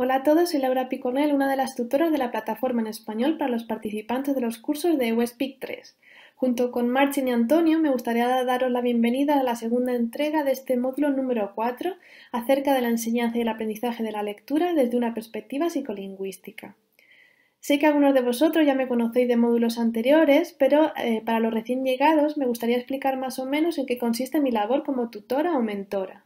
Hola a todos, soy Laura Piconel, una de las tutoras de la plataforma en español para los participantes de los cursos de Westpeak 3. Junto con Marcin y Antonio, me gustaría daros la bienvenida a la segunda entrega de este módulo número 4 acerca de la enseñanza y el aprendizaje de la lectura desde una perspectiva psicolingüística. Sé que algunos de vosotros ya me conocéis de módulos anteriores, pero eh, para los recién llegados me gustaría explicar más o menos en qué consiste mi labor como tutora o mentora.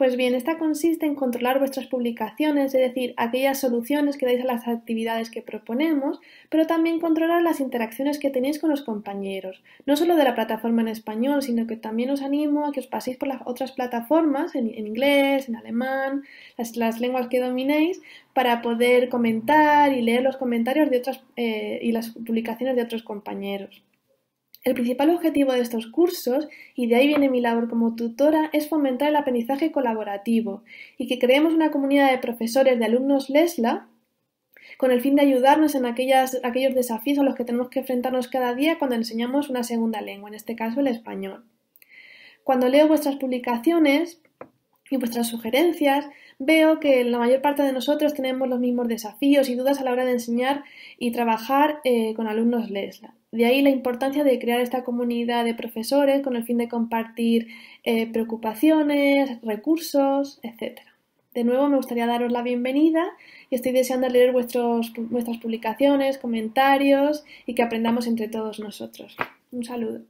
Pues bien, esta consiste en controlar vuestras publicaciones, es decir, aquellas soluciones que dais a las actividades que proponemos, pero también controlar las interacciones que tenéis con los compañeros, no solo de la plataforma en español, sino que también os animo a que os paséis por las otras plataformas, en, inglés, en alemán, las, lenguas que dominéis, para poder comentar y leer los comentarios de eh, y las publicaciones de otros compañeros. El principal objetivo de estos cursos, y de ahí viene mi labor como tutora, es fomentar el aprendizaje colaborativo y que creemos una comunidad de profesores de alumnos Lesla con el fin de ayudarnos en aquellos desafíos a los que tenemos que enfrentarnos cada día cuando enseñamos una segunda lengua, en este caso el español. Cuando leo vuestras publicaciones, y vuestras sugerencias. Veo que la mayor parte de nosotros tenemos los mismos desafíos y dudas a la hora de enseñar y trabajar eh, con alumnos Lesla. De ahí la importancia de crear esta comunidad de profesores con el fin de compartir eh, preocupaciones, recursos, etc. De nuevo, me gustaría daros la bienvenida y estoy deseando leer vuestros, vuestras publicaciones, comentarios y que aprendamos entre todos nosotros. Un saludo.